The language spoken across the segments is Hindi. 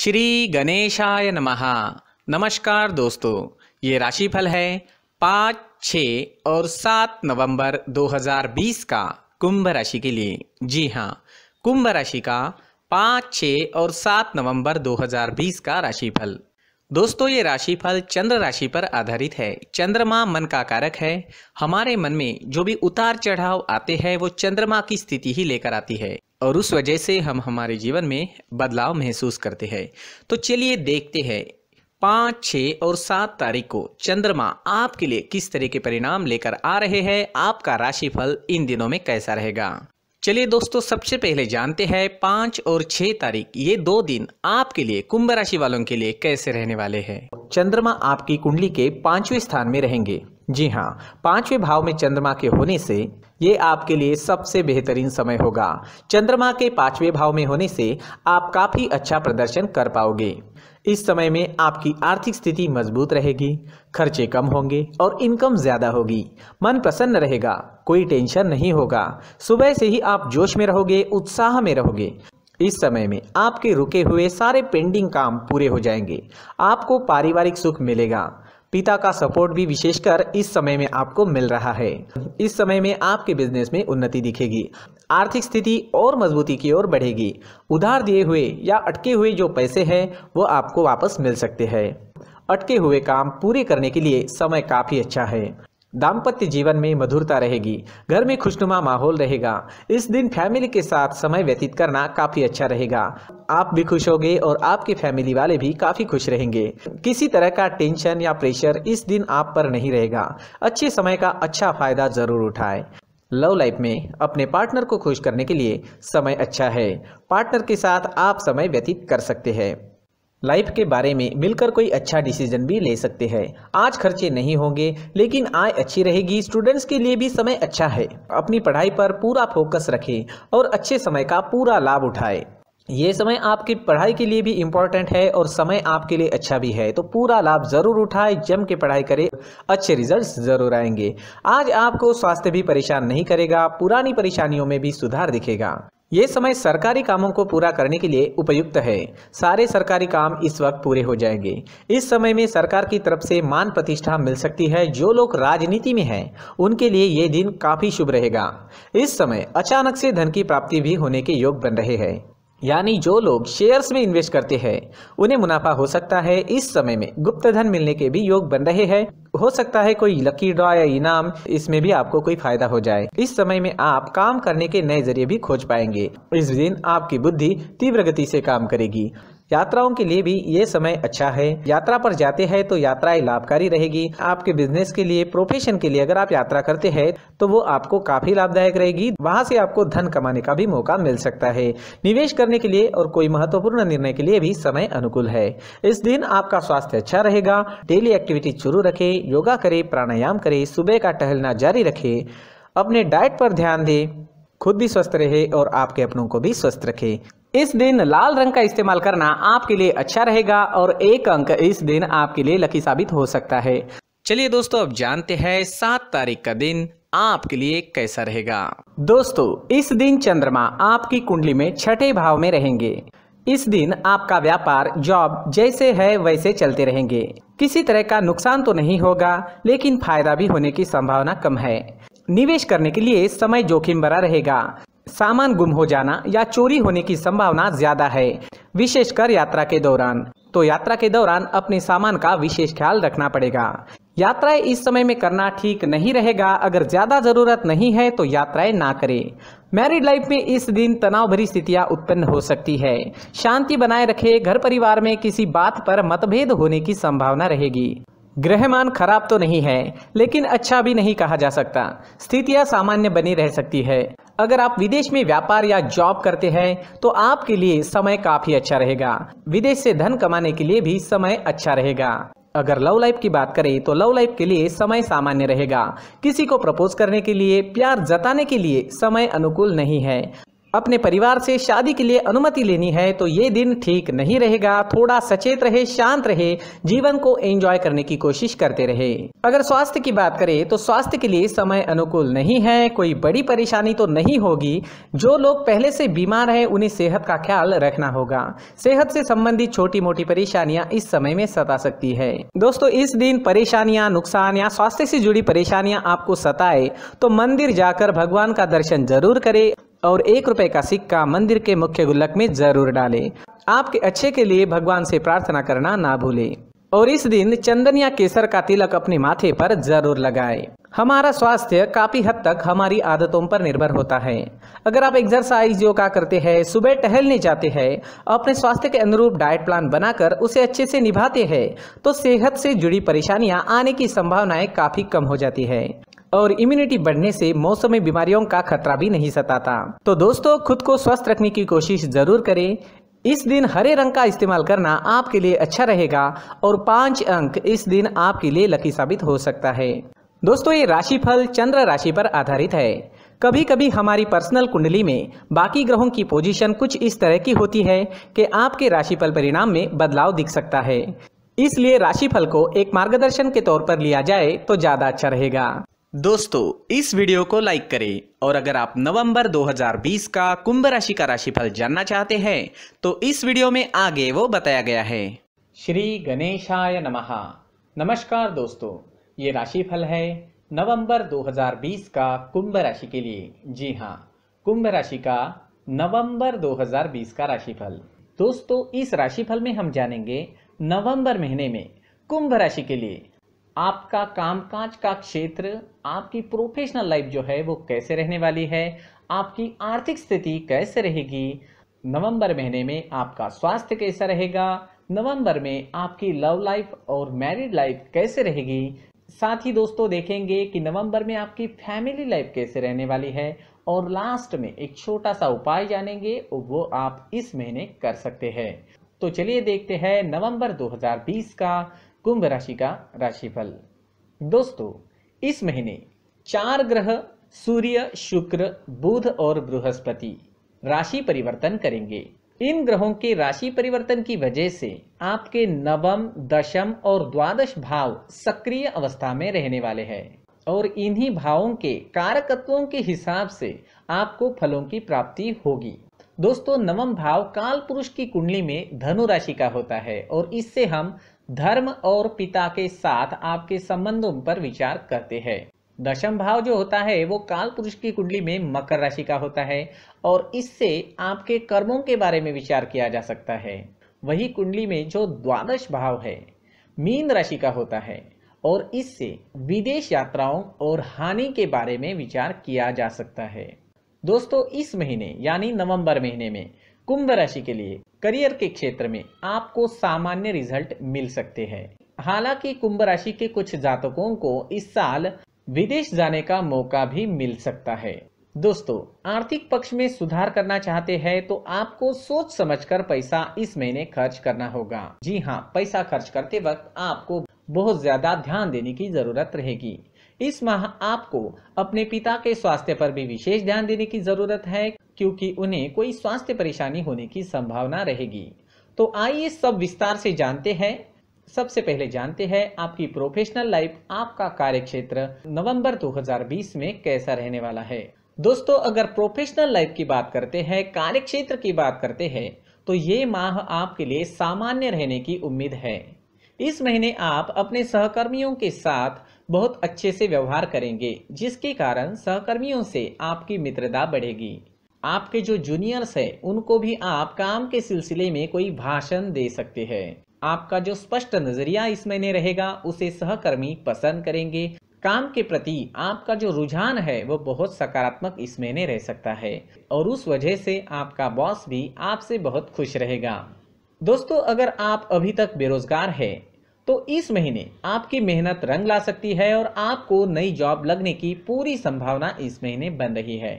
श्री गणेशाय नमः नमस्कार दोस्तों ये राशिफल है पाँच छ और सात नवंबर 2020 का कुंभ राशि के लिए जी हाँ कुंभ राशि का पाँच छ और सात नवंबर 2020 का राशिफल दोस्तों ये राशिफल चंद्र राशि पर आधारित है चंद्रमा मन का कारक है हमारे मन में जो भी उतार चढ़ाव आते हैं वो चंद्रमा की स्थिति ही लेकर आती है और उस वजह से हम हमारे जीवन में बदलाव महसूस करते हैं तो चलिए देखते हैं पाँच छः और सात तारीख को चंद्रमा आपके लिए किस तरह के परिणाम लेकर आ रहे हैं आपका राशिफल इन दिनों में कैसा रहेगा चलिए दोस्तों सबसे पहले जानते हैं पांच और छह तारीख ये दो दिन आपके लिए कुंभ राशि वालों के लिए कैसे रहने वाले हैं चंद्रमा आपकी कुंडली के पांचवें स्थान में रहेंगे जी हाँ पांचवें भाव में चंद्रमा के होने से ये आपके लिए सबसे बेहतरीन समय होगा चंद्रमा के पांचवें भाव में होने से आप काफ़ी अच्छा प्रदर्शन कर पाओगे इस समय में आपकी आर्थिक स्थिति मजबूत रहेगी खर्चे कम होंगे और इनकम ज़्यादा होगी मन प्रसन्न रहेगा कोई टेंशन नहीं होगा सुबह से ही आप जोश में रहोगे उत्साह में रहोगे इस समय में आपके रुके हुए सारे पेंडिंग काम पूरे हो जाएंगे आपको पारिवारिक सुख मिलेगा पिता का सपोर्ट भी विशेषकर इस समय में आपको मिल रहा है इस समय में आपके बिजनेस में उन्नति दिखेगी आर्थिक स्थिति और मजबूती की ओर बढ़ेगी उधार दिए हुए या अटके हुए जो पैसे हैं वो आपको वापस मिल सकते हैं अटके हुए काम पूरे करने के लिए समय काफ़ी अच्छा है दाम्पत्य जीवन में मधुरता रहेगी घर में खुशनुमा माहौल रहेगा इस दिन फैमिली के साथ समय व्यतीत करना काफ़ी अच्छा रहेगा आप भी खुश होंगे और आपके फैमिली वाले भी काफ़ी खुश रहेंगे किसी तरह का टेंशन या प्रेशर इस दिन आप पर नहीं रहेगा अच्छे समय का अच्छा फायदा ज़रूर उठाएं लव लाइफ में अपने पार्टनर को खुश करने के लिए समय अच्छा है पार्टनर के साथ आप समय व्यतीत कर सकते हैं लाइफ के बारे में मिलकर कोई अच्छा डिसीजन भी ले सकते हैं आज खर्चे नहीं होंगे लेकिन आय अच्छी रहेगी स्टूडेंट्स के लिए भी समय अच्छा है अपनी पढ़ाई पर पूरा फोकस रखें और अच्छे समय का पूरा लाभ उठाएं ये समय आपकी पढ़ाई के लिए भी इम्पॉर्टेंट है और समय आपके लिए अच्छा भी है तो पूरा लाभ ज़रूर उठाए जम के पढ़ाई करें अच्छे रिजल्ट्स ज़रूर आएंगे आज आपको स्वास्थ्य भी परेशान नहीं करेगा पुरानी परेशानियों में भी सुधार दिखेगा ये समय सरकारी कामों को पूरा करने के लिए उपयुक्त है सारे सरकारी काम इस वक्त पूरे हो जाएंगे इस समय में सरकार की तरफ से मान प्रतिष्ठा मिल सकती है जो लोग राजनीति में हैं उनके लिए ये दिन काफ़ी शुभ रहेगा इस समय अचानक से धन की प्राप्ति भी होने के योग बन रहे हैं यानी जो लोग शेयर्स में इन्वेस्ट करते हैं उन्हें मुनाफा हो सकता है इस समय में गुप्त धन मिलने के भी योग बन रहे हैं हो सकता है कोई लकी ड्रॉ या इनाम इसमें भी आपको कोई फायदा हो जाए इस समय में आप काम करने के नए जरिए भी खोज पाएंगे इस दिन आपकी बुद्धि तीव्र गति से काम करेगी यात्राओं के लिए भी ये समय अच्छा है यात्रा पर जाते हैं तो यात्राएं लाभकारी रहेगी आपके बिजनेस के लिए प्रोफेशन के लिए अगर आप यात्रा करते हैं तो वो आपको काफी लाभदायक रहेगी वहां से आपको धन कमाने का भी मौका मिल सकता है निवेश करने के लिए और कोई महत्वपूर्ण निर्णय के लिए भी समय अनुकूल है इस दिन आपका स्वास्थ्य अच्छा रहेगा डेली एक्टिविटी शुरू रखे योगा करे प्राणायाम करे सुबह का टहलना जारी रखे अपने डाइट पर ध्यान दें खुद भी स्वस्थ रहे और आपके अपनों को भी स्वस्थ रखें इस दिन लाल रंग का इस्तेमाल करना आपके लिए अच्छा रहेगा और एक अंक इस दिन आपके लिए लकी साबित हो सकता है चलिए दोस्तों अब जानते हैं सात तारीख का दिन आपके लिए कैसा रहेगा दोस्तों इस दिन चंद्रमा आपकी कुंडली में छठे भाव में रहेंगे इस दिन आपका व्यापार जॉब जैसे है वैसे चलते रहेंगे किसी तरह का नुकसान तो नहीं होगा लेकिन फायदा भी होने की संभावना कम है निवेश करने के लिए समय जोखिम भरा रहेगा सामान गुम हो जाना या चोरी होने की संभावना ज़्यादा है विशेषकर यात्रा के दौरान तो यात्रा के दौरान अपने सामान का विशेष ख्याल रखना पड़ेगा यात्राएं इस समय में करना ठीक नहीं रहेगा अगर ज़्यादा ज़रूरत नहीं है तो यात्राएं ना करें मैरिड लाइफ में इस दिन तनाव भरी स्थितियां उत्पन्न हो सकती है शांति बनाए रखें घर परिवार में किसी बात पर मतभेद होने की संभावना रहेगी ग्रहमान खराब तो नहीं है लेकिन अच्छा भी नहीं कहा जा सकता स्थितियां सामान्य बनी रह सकती है अगर आप विदेश में व्यापार या जॉब करते हैं तो आपके लिए समय काफी अच्छा रहेगा विदेश से धन कमाने के लिए भी समय अच्छा रहेगा अगर लव लाइफ की बात करें तो लव लाइफ के लिए समय सामान्य रहेगा किसी को प्रपोज करने के लिए प्यार जताने के लिए समय अनुकूल नहीं है अपने परिवार से शादी के लिए अनुमति लेनी है तो ये दिन ठीक नहीं रहेगा थोड़ा सचेत रहे शांत रहे जीवन को एंजॉय करने की कोशिश करते रहे अगर स्वास्थ्य की बात करें तो स्वास्थ्य के लिए समय अनुकूल नहीं है कोई बड़ी परेशानी तो नहीं होगी जो लोग पहले से बीमार है उन्हें सेहत का ख्याल रखना होगा सेहत से संबंधित छोटी मोटी परेशानियां इस समय में सता सकती है दोस्तों इस दिन परेशानियां नुकसान या स्वास्थ्य से जुड़ी परेशानियां आपको सताए तो मंदिर जाकर भगवान का दर्शन जरूर करें और एक रुपए का सिक्का मंदिर के मुख्य गुल्लक में जरूर डालें आपके अच्छे के लिए भगवान से प्रार्थना करना ना भूलें और इस दिन चंदन या केसर का तिलक अपने माथे पर जरूर लगाएं हमारा स्वास्थ्य काफ़ी हद तक हमारी आदतों पर निर्भर होता है अगर आप एक्सरसाइज योगा करते हैं सुबह टहलने जाते हैं अपने स्वास्थ्य के अनुरूप डाइट प्लान बनाकर उसे अच्छे से निभाते हैं तो सेहत से जुड़ी परेशानियां आने की संभावनाएं काफ़ी कम हो जाती है और इम्यूनिटी बढ़ने से मौसमी बीमारियों का खतरा भी नहीं सताता तो दोस्तों खुद को स्वस्थ रखने की कोशिश जरूर करें इस दिन हरे रंग का इस्तेमाल करना आपके लिए अच्छा रहेगा और पांच अंक इस दिन आपके लिए लकी साबित हो सकता है दोस्तों ये राशिफल चंद्र राशि पर आधारित है कभी कभी हमारी पर्सनल कुंडली में बाकी ग्रहों की पोजीशन कुछ इस तरह की होती है कि आपके राशिफल परिणाम में बदलाव दिख सकता है इसलिए राशिफल को एक मार्गदर्शन के तौर पर लिया जाए तो ज़्यादा अच्छा रहेगा दोस्तों इस वीडियो को लाइक करें और अगर आप नवंबर 2020 का कुंभ राशि का राशिफल जानना चाहते हैं तो इस वीडियो में आगे वो बताया गया है श्री गणेशाय नमः नमस्कार दोस्तों ये राशिफल है नवंबर 2020 का कुंभ राशि के लिए जी हाँ कुंभ राशि का नवंबर 2020 का राशिफल दोस्तों इस राशिफल में हम जानेंगे नवम्बर महीने में कुंभ राशि के लिए आपका कामकाज का क्षेत्र आपकी प्रोफेशनल लाइफ जो है वो कैसे रहने वाली है आपकी आर्थिक स्थिति कैसे रहेगी नवंबर महीने में आपका स्वास्थ्य कैसा रहेगा नवंबर में आपकी लव लाइफ और मैरिड लाइफ कैसे रहेगी साथ ही दोस्तों देखेंगे कि नवंबर में आपकी फैमिली लाइफ कैसे रहने वाली है और लास्ट में एक छोटा सा उपाय जानेंगे वो आप इस महीने कर सकते हैं तो चलिए देखते हैं नवंबर 2020 का कुंभ राशि का राशिफल दोस्तों इस महीने चार ग्रह सूर्य शुक्र बुध और बृहस्पति राशि परिवर्तन करेंगे इन ग्रहों के राशि परिवर्तन की वजह से आपके नवम दशम और द्वादश भाव सक्रिय अवस्था में रहने वाले हैं और इन्हीं भावों के कारकत्वों के हिसाब से आपको फलों की प्राप्ति होगी दोस्तों नवम भाव काल पुरुष की कुंडली में धनु राशि का होता है और इससे हम धर्म और पिता के साथ आपके संबंधों पर विचार करते हैं दशम भाव जो होता है वो काल पुरुष की कुंडली में मकर राशि का होता है और इससे आपके कर्मों के बारे में विचार किया जा सकता है वही कुंडली में जो द्वादश भाव है मीन राशि का होता है और इससे विदेश यात्राओं और हानि के बारे में विचार किया जा सकता है दोस्तों इस महीने यानी नवंबर महीने में कुंभ राशि के लिए करियर के क्षेत्र में आपको सामान्य रिजल्ट मिल सकते हैं हालांकि कुंभ राशि के कुछ जातकों को इस साल विदेश जाने का मौका भी मिल सकता है दोस्तों आर्थिक पक्ष में सुधार करना चाहते हैं तो आपको सोच समझकर पैसा इस महीने खर्च करना होगा जी हाँ पैसा खर्च करते वक्त आपको बहुत ज्यादा ध्यान देने की जरूरत रहेगी इस माह आपको अपने पिता के स्वास्थ्य पर भी विशेष ध्यान देने की जरूरत है क्योंकि उन्हें कोई स्वास्थ्य परेशानी होने की संभावना रहेगी तो आइए सब विस्तार से जानते हैं सबसे पहले जानते हैं आपकी प्रोफेशनल लाइफ आपका कार्यक्षेत्र नवंबर 2020 में कैसा रहने वाला है दोस्तों अगर प्रोफेशनल लाइफ की बात करते हैं क्षेत्र की बात करते हैं तो ये माह आपके लिए सामान्य रहने की उम्मीद है इस महीने आप अपने सहकर्मियों के साथ बहुत अच्छे से व्यवहार करेंगे जिसके कारण सहकर्मियों से आपकी मित्रता बढ़ेगी आपके जो जूनियर्स हैं उनको भी आप काम के सिलसिले में कोई भाषण दे सकते हैं आपका जो स्पष्ट नजरिया इस महीने रहेगा उसे सहकर्मी पसंद करेंगे काम के प्रति आपका जो रुझान है वो बहुत सकारात्मक इस महीने रह सकता है और उस वजह से आपका बॉस भी आपसे बहुत खुश रहेगा दोस्तों अगर आप अभी तक बेरोजगार है तो इस महीने आपकी मेहनत रंग ला सकती है और आपको नई जॉब लगने की पूरी संभावना इस महीने बन रही है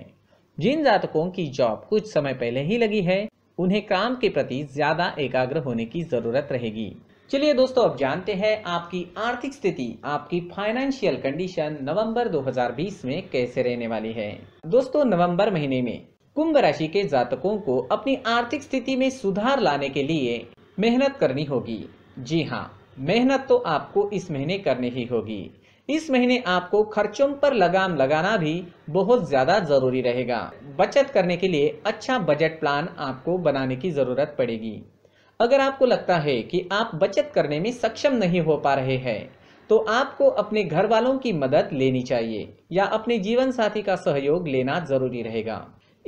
जिन जातकों की जॉब कुछ समय पहले ही लगी है उन्हें काम के प्रति ज्यादा एकाग्र होने की जरूरत रहेगी चलिए दोस्तों अब जानते हैं आपकी आर्थिक स्थिति आपकी फाइनेंशियल कंडीशन नवंबर 2020 में कैसे रहने वाली है दोस्तों नवंबर महीने में कुंभ राशि के जातकों को अपनी आर्थिक स्थिति में सुधार लाने के लिए मेहनत करनी होगी जी हाँ मेहनत तो आपको इस महीने करनी ही होगी इस महीने आपको खर्चों पर लगाम लगाना भी बहुत ज़्यादा ज़रूरी रहेगा बचत करने के लिए अच्छा बजट प्लान आपको बनाने की ज़रूरत पड़ेगी अगर आपको लगता है कि आप बचत करने में सक्षम नहीं हो पा रहे हैं तो आपको अपने घर वालों की मदद लेनी चाहिए या अपने जीवन साथी का सहयोग लेना जरूरी रहेगा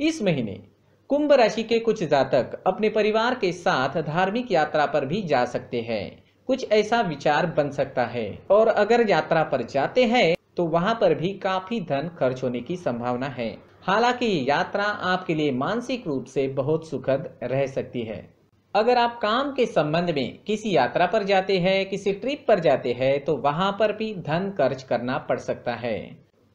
इस महीने कुंभ राशि के कुछ जातक अपने परिवार के साथ धार्मिक यात्रा पर भी जा सकते हैं कुछ ऐसा विचार बन सकता है और अगर यात्रा पर जाते हैं तो वहाँ पर भी काफी धन खर्च होने की संभावना है हालांकि यात्रा आपके लिए मानसिक रूप से बहुत सुखद रह सकती है अगर आप काम के संबंध में किसी यात्रा पर जाते हैं किसी ट्रिप पर जाते हैं तो वहाँ पर भी धन खर्च करना पड़ सकता है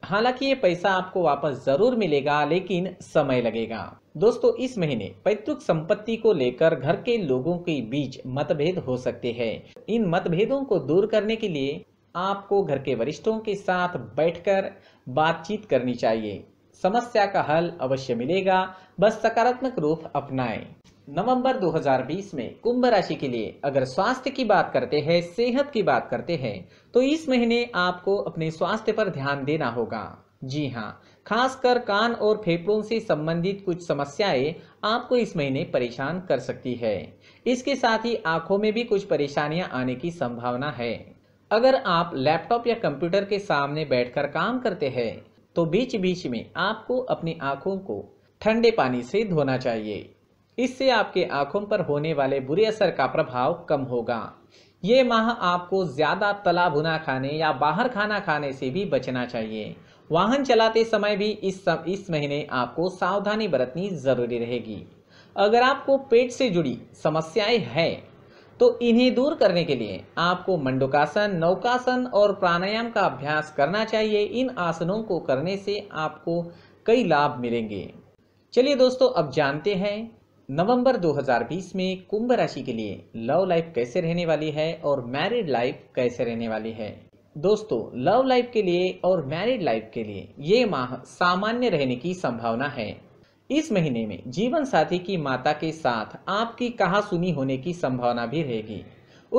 हालांकि ये पैसा आपको वापस जरूर मिलेगा लेकिन समय लगेगा दोस्तों इस महीने पैतृक संपत्ति को लेकर घर के लोगों के बीच मतभेद हो सकते हैं इन मतभेदों को दूर करने के लिए आपको घर के वरिष्ठों के साथ बैठकर बातचीत करनी चाहिए समस्या का हल अवश्य मिलेगा बस सकारात्मक रूप अपनाएं नवंबर 2020 में कुंभ राशि के लिए अगर स्वास्थ्य की बात करते हैं सेहत की बात करते हैं तो इस महीने आपको अपने स्वास्थ्य पर ध्यान देना होगा जी हाँ खासकर कान और फेफड़ों से संबंधित कुछ समस्याएं आपको इस महीने परेशान कर सकती है इसके साथ ही आंखों में भी कुछ परेशानियां आने की संभावना है अगर आप लैपटॉप या कंप्यूटर के सामने बैठकर काम करते हैं तो बीच बीच में आपको अपनी आंखों को ठंडे पानी से धोना चाहिए इससे आपके आंखों पर होने वाले बुरे असर का प्रभाव कम होगा ये माह आपको ज़्यादा तला भुना खाने या बाहर खाना खाने से भी बचना चाहिए वाहन चलाते समय भी इस सम, इस महीने आपको सावधानी बरतनी ज़रूरी रहेगी अगर आपको पेट से जुड़ी समस्याएं हैं तो इन्हें दूर करने के लिए आपको मंडुकासन नौकासन और प्राणायाम का अभ्यास करना चाहिए इन आसनों को करने से आपको कई लाभ मिलेंगे चलिए दोस्तों अब जानते हैं नवंबर 2020 में कुंभ राशि के लिए लव लाइफ कैसे रहने वाली है और मैरिड लाइफ कैसे रहने वाली है दोस्तों लव लाइफ के लिए और मैरिड लाइफ के लिए ये माह सामान्य रहने की संभावना है इस महीने में जीवन साथी की माता के साथ आपकी कहा सुनी होने की संभावना भी रहेगी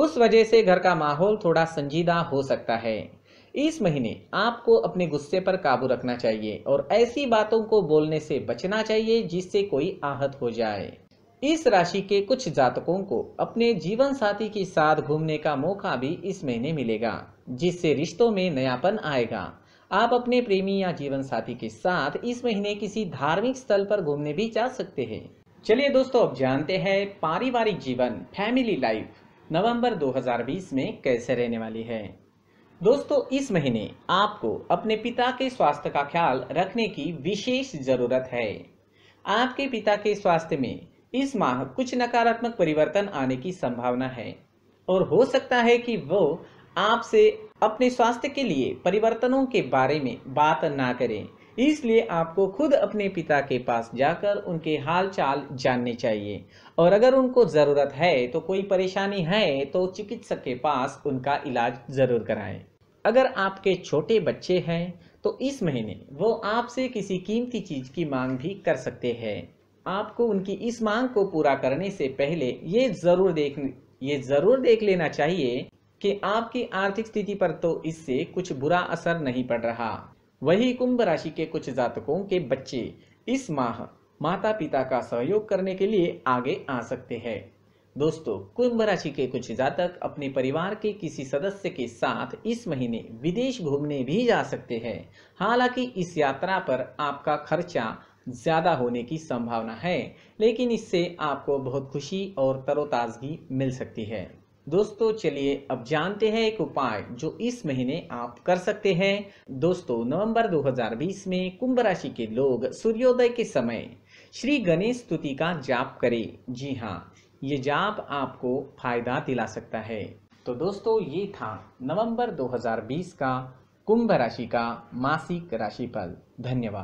उस वजह से घर का माहौल थोड़ा संजीदा हो सकता है इस महीने आपको अपने गुस्से पर काबू रखना चाहिए और ऐसी बातों को बोलने से बचना चाहिए जिससे कोई आहत हो जाए इस राशि के कुछ जातकों को अपने जीवन साथी के साथ घूमने का मौका भी इस महीने मिलेगा जिससे रिश्तों में नयापन आएगा आप अपने प्रेमी या जीवन साथी के साथ इस महीने किसी धार्मिक स्थल पर घूमने भी जा सकते हैं चलिए दोस्तों अब जानते हैं पारिवारिक जीवन फैमिली लाइफ नवंबर 2020 में कैसे रहने वाली है दोस्तों इस महीने आपको अपने पिता के स्वास्थ्य का ख्याल रखने की विशेष ज़रूरत है आपके पिता के स्वास्थ्य में इस माह कुछ नकारात्मक परिवर्तन आने की संभावना है और हो सकता है कि वो आपसे अपने स्वास्थ्य के लिए परिवर्तनों के बारे में बात ना करें इसलिए आपको खुद अपने पिता के पास जाकर उनके हाल चाल जानने चाहिए और अगर उनको ज़रूरत है तो कोई परेशानी है तो चिकित्सक के पास उनका इलाज ज़रूर कराएं अगर आपके छोटे बच्चे हैं तो इस महीने वो आपसे किसी कीमती चीज़ की मांग भी कर सकते हैं आपको उनकी इस मांग को पूरा करने से पहले ये जरूर देख ये जरूर देख लेना चाहिए कि आपकी आर्थिक स्थिति पर तो इससे कुछ बुरा असर नहीं पड़ रहा वही कुंभ राशि के कुछ जातकों के बच्चे इस माह माता पिता का सहयोग करने के लिए आगे आ सकते हैं दोस्तों कुंभ राशि के कुछ जातक अपने परिवार के किसी सदस्य के साथ इस महीने विदेश घूमने भी जा सकते हैं हालांकि इस यात्रा पर आपका खर्चा ज़्यादा होने की संभावना है लेकिन इससे आपको बहुत खुशी और तरोताज़गी मिल सकती है दोस्तों चलिए अब जानते हैं एक उपाय जो इस महीने आप कर सकते हैं दोस्तों नवंबर 2020 में कुंभ राशि के लोग सूर्योदय के समय श्री गणेश स्तुति का जाप करें जी हाँ ये जाप आपको फायदा दिला सकता है तो दोस्तों ये था नवंबर 2020 का कुंभ राशि का मासिक राशिफल धन्यवाद